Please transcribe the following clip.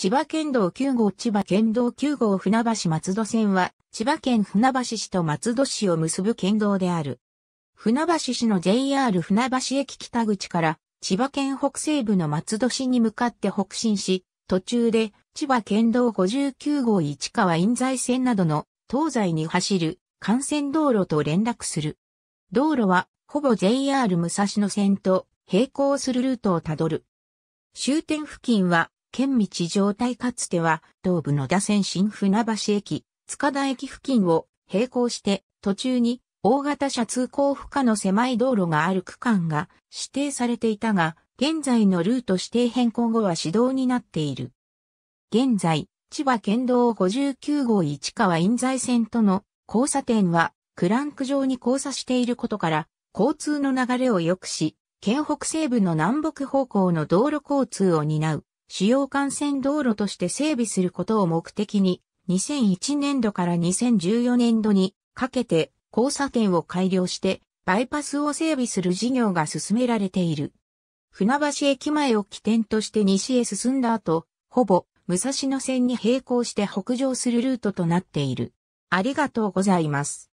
千葉県道9号千葉県道9号船橋松戸線は、千葉県船橋市と松戸市を結ぶ県道である。船橋市の JR 船橋駅北口から千葉県北西部の松戸市に向かって北進し、途中で千葉県道59号市川印西線などの東西に走る幹線道路と連絡する。道路はほぼ JR 武蔵野線と並行するルートをたどる。終点付近は県道状態かつては、東武野田線新船橋駅、塚田駅付近を並行して、途中に大型車通行不可の狭い道路がある区間が指定されていたが、現在のルート指定変更後は指導になっている。現在、千葉県道59号市川印在線との交差点はクランク上に交差していることから、交通の流れを良くし、県北西部の南北方向の道路交通を担う主要幹線道路として整備することを目的に、2001年度から2014年度にかけて交差点を改良してバイパスを整備する事業が進められている。船橋駅前を起点として西へ進んだ後、ほぼ武蔵野線に並行して北上するルートとなっている。ありがとうございます。